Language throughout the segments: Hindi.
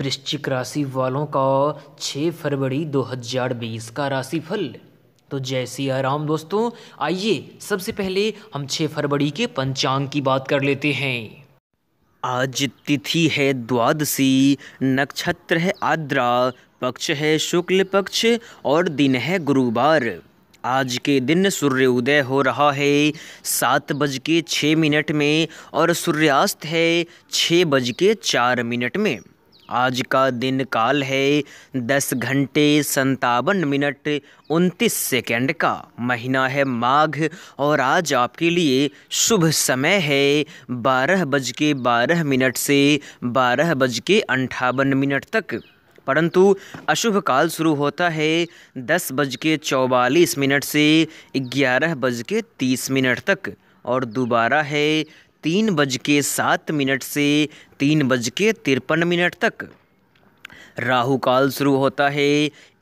वृश्चिक राशि वालों का 6 फरवरी 2020 का राशिफल तो जय श्री राम दोस्तों आइए सबसे पहले हम 6 फरवरी के पंचांग की बात कर लेते हैं आज तिथि है द्वादशी नक्षत्र है आद्रा पक्ष है शुक्ल पक्ष और दिन है गुरुवार आज के दिन सूर्य उदय हो रहा है सात बज के छः मिनट में और सूर्यास्त है छः बज के चार मिनट में आज का दिन काल है दस घंटे संतावन मिनट उनतीस सेकंड का महीना है माघ और आज आपके लिए शुभ समय है बारह बज के बारह मिनट से बारह बज के अंठावन मिनट तक परंतु अशुभ काल शुरू होता है दस बज के चौवालीस मिनट से ग्यारह बज के तीस मिनट तक और दोबारा है तीन बज के सात मिनट से तीन बज के तिरपन मिनट तक राहु काल शुरू होता है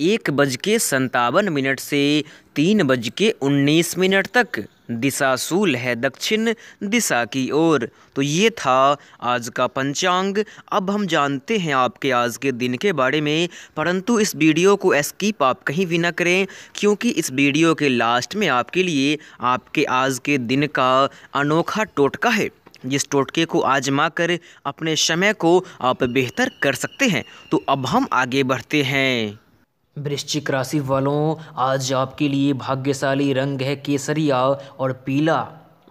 एक बज के संतावन मिनट से तीन बज के उन्नीस मिनट तक दिशा सूल है दक्षिण दिशा की ओर तो ये था आज का पंचांग अब हम जानते हैं आपके आज के दिन के बारे में परंतु इस वीडियो को स्किप आप कहीं भी ना करें क्योंकि इस वीडियो के लास्ट में आपके लिए आपके आज के दिन का अनोखा टोटका है जिस टोटके को आजमा कर अपने समय को आप बेहतर कर सकते हैं तो अब हम आगे बढ़ते हैं वृश्चिक राशि वालों आज आपके लिए भाग्यशाली रंग है केसरिया और पीला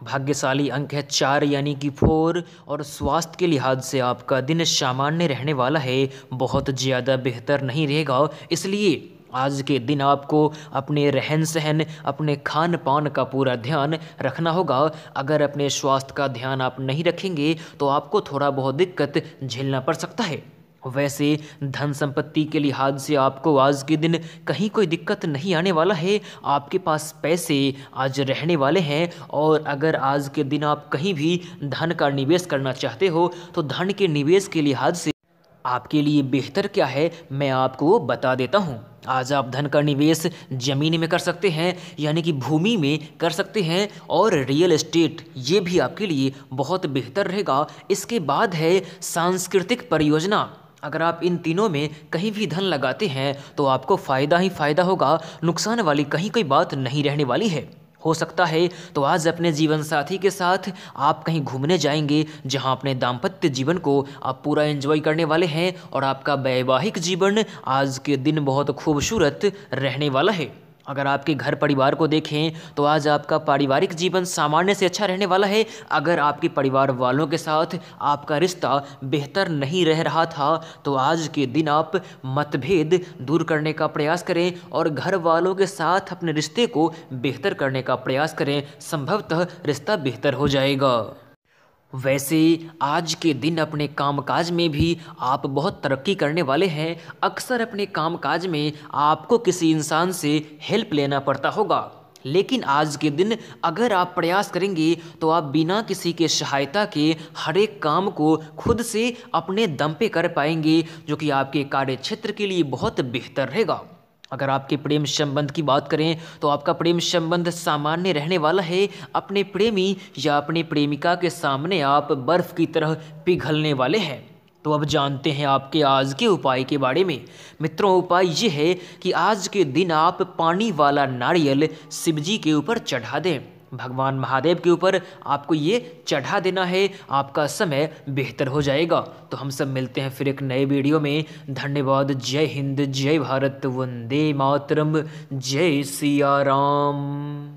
भाग्यशाली अंक है चार यानी कि फोर और स्वास्थ्य के लिहाज से आपका दिन सामान्य रहने वाला है बहुत ज़्यादा बेहतर नहीं रहेगा इसलिए आज के दिन आपको अपने रहन सहन अपने खान पान का पूरा ध्यान रखना होगा अगर अपने स्वास्थ्य का ध्यान आप नहीं रखेंगे तो आपको थोड़ा बहुत दिक्कत झेलना पड़ सकता है वैसे धन संपत्ति के लिहाज से आपको आज के दिन कहीं कोई दिक्कत नहीं आने वाला है आपके पास पैसे आज रहने वाले हैं और अगर आज के दिन आप कहीं भी धन का निवेश करना चाहते हो तो धन के निवेश के लिहाज से आपके लिए बेहतर क्या है मैं आपको बता देता हूँ आज आप धन का निवेश जमीन में कर सकते हैं यानी कि भूमि में कर सकते हैं और रियल एस्टेट ये भी आपके लिए बहुत बेहतर रहेगा इसके बाद है सांस्कृतिक परियोजना अगर आप इन तीनों में कहीं भी धन लगाते हैं तो आपको फ़ायदा ही फ़ायदा होगा नुकसान वाली कहीं कोई बात नहीं रहने वाली है हो सकता है तो आज अपने जीवन साथी के साथ आप कहीं घूमने जाएंगे जहां अपने दाम्पत्य जीवन को आप पूरा एंजॉय करने वाले हैं और आपका वैवाहिक जीवन आज के दिन बहुत खूबसूरत रहने वाला है अगर आपके घर परिवार को देखें तो आज आपका पारिवारिक जीवन सामान्य से अच्छा रहने वाला है अगर आपके परिवार वालों के साथ आपका रिश्ता बेहतर नहीं रह रहा था तो आज के दिन आप मतभेद दूर करने का प्रयास करें और घर वालों के साथ अपने रिश्ते को बेहतर करने का प्रयास करें संभवतः रिश्ता बेहतर हो जाएगा वैसे आज के दिन अपने कामकाज में भी आप बहुत तरक्की करने वाले हैं अक्सर अपने कामकाज में आपको किसी इंसान से हेल्प लेना पड़ता होगा लेकिन आज के दिन अगर आप प्रयास करेंगे तो आप बिना किसी के सहायता के हर एक काम को खुद से अपने दम पे कर पाएंगे जो कि आपके कार्य क्षेत्र के लिए बहुत बेहतर रहेगा अगर आपके प्रेम संबंध की बात करें तो आपका प्रेम संबंध सामान्य रहने वाला है अपने प्रेमी या अपने प्रेमिका के सामने आप बर्फ़ की तरह पिघलने वाले हैं तो अब जानते हैं आपके आज के उपाय के बारे में मित्रों उपाय ये है कि आज के दिन आप पानी वाला नारियल शिवजी के ऊपर चढ़ा दें भगवान महादेव के ऊपर आपको ये चढ़ा देना है आपका समय बेहतर हो जाएगा तो हम सब मिलते हैं फिर एक नए वीडियो में धन्यवाद जय हिंद जय भारत वंदे मातरम जय सिया राम